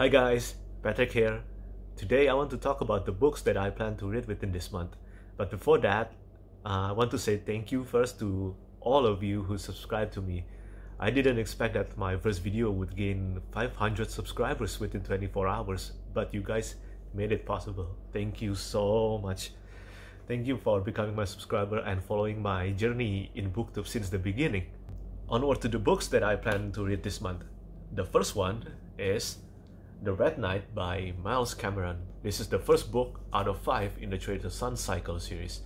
Hi guys, Patrick here. Today I want to talk about the books that I plan to read within this month. But before that, uh, I want to say thank you first to all of you who subscribed to me. I didn't expect that my first video would gain 500 subscribers within 24 hours, but you guys made it possible. Thank you so much. Thank you for becoming my subscriber and following my journey in BookTube since the beginning. Onward to the books that I plan to read this month. The first one is the Red Knight by Miles Cameron. This is the first book out of five in the Trader Sun Cycle series.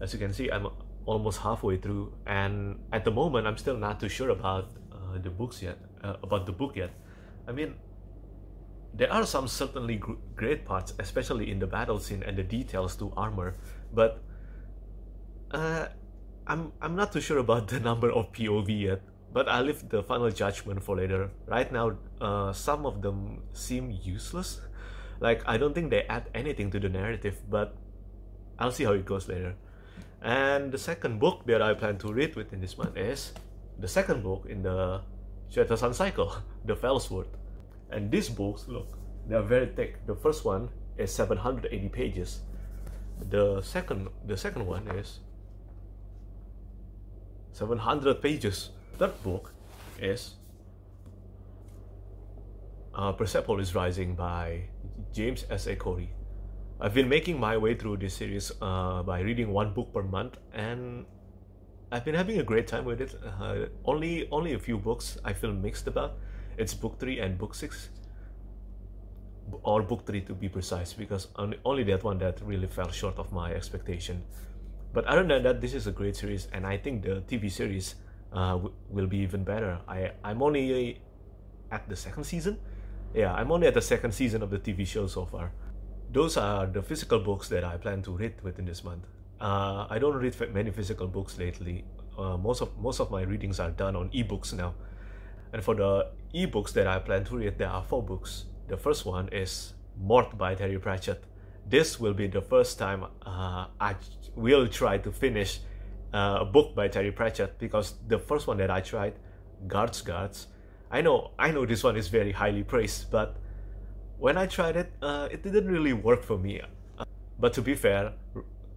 As you can see, I'm almost halfway through, and at the moment, I'm still not too sure about uh, the books yet. Uh, about the book yet. I mean, there are some certainly great parts, especially in the battle scene and the details to armor, but uh, I'm I'm not too sure about the number of POV yet. But I leave the final judgment for later. Right now, uh, some of them seem useless. Like, I don't think they add anything to the narrative, but I'll see how it goes later. And the second book that I plan to read within this month is the second book in the Shweta Sun cycle, The Fellsworth. And these books, look, they're very thick. The first one is 780 pages. The second the second one is 700 pages. Third book is uh, Persepolis Rising by James S. A. Corey. I've been making my way through this series uh, by reading one book per month, and I've been having a great time with it. Uh, only only a few books I feel mixed about. It's book three and book six, or book three to be precise, because only that one that really fell short of my expectation. But other than that, this is a great series, and I think the TV series uh, will be even better. I I'm only at the second season. Yeah, I'm only at the second season of the TV show so far. Those are the physical books that I plan to read within this month. Uh, I don't read many physical books lately. Uh, most of most of my readings are done on ebooks now. And for the ebooks that I plan to read, there are four books. The first one is Mort by Terry Pratchett. This will be the first time uh, I will try to finish uh, a book by Terry Pratchett because the first one that I tried, Guards Guards, I know I know this one is very highly praised, but when I tried it, uh, it didn't really work for me. Uh, but to be fair,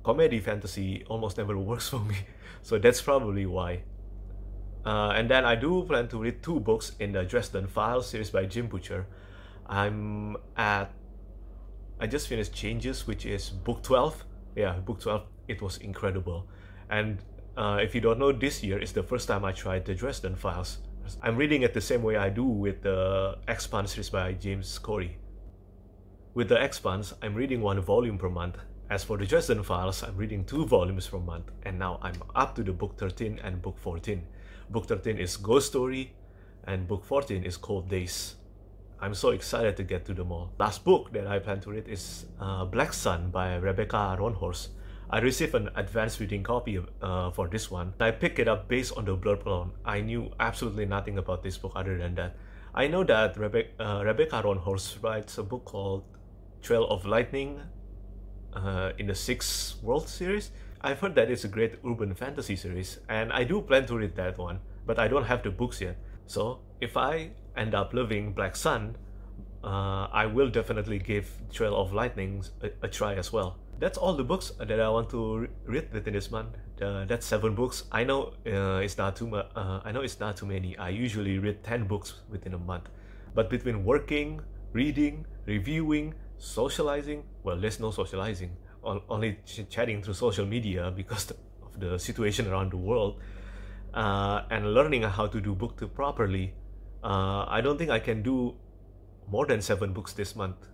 comedy fantasy almost never works for me, so that's probably why. Uh, and then I do plan to read two books in the Dresden Files series by Jim Butcher. I'm at I just finished Changes, which is book 12. Yeah, book 12, it was incredible. And uh, if you don't know, this year is the first time I tried the Dresden Files. I'm reading it the same way I do with the Expanse series by James Corey. With the Expanse, I'm reading one volume per month. As for the Dresden Files, I'm reading two volumes per month, and now I'm up to the book 13 and book 14. Book 13 is Ghost Story, and book 14 is Cold Days. I'm so excited to get to them all. Last book that I plan to read is uh, Black Sun by Rebecca Ronhorst. I received an advanced reading copy uh, for this one. I picked it up based on the blurb alone. I knew absolutely nothing about this book other than that. I know that Rebe uh, Rebecca Ronhorst writes a book called Trail of Lightning uh, in the Six World series. I've heard that it's a great urban fantasy series, and I do plan to read that one, but I don't have the books yet. So if I end up loving Black Sun, uh, I will definitely give Trail of Lightning a, a try as well that's all the books that I want to read within this month. Uh, that's seven books. I know uh, it's not too much. Uh, I know it's not too many. I usually read ten books within a month, but between working, reading, reviewing, socializing, well, there's no socializing. O only ch chatting through social media because of the situation around the world, uh, and learning how to do book properly. Uh, I don't think I can do more than seven books this month.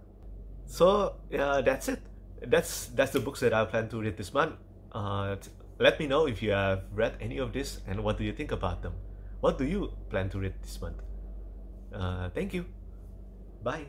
So yeah, that's it that's that's the books that I plan to read this month. Uh, let me know if you have read any of this and what do you think about them. What do you plan to read this month? Uh, thank you. Bye.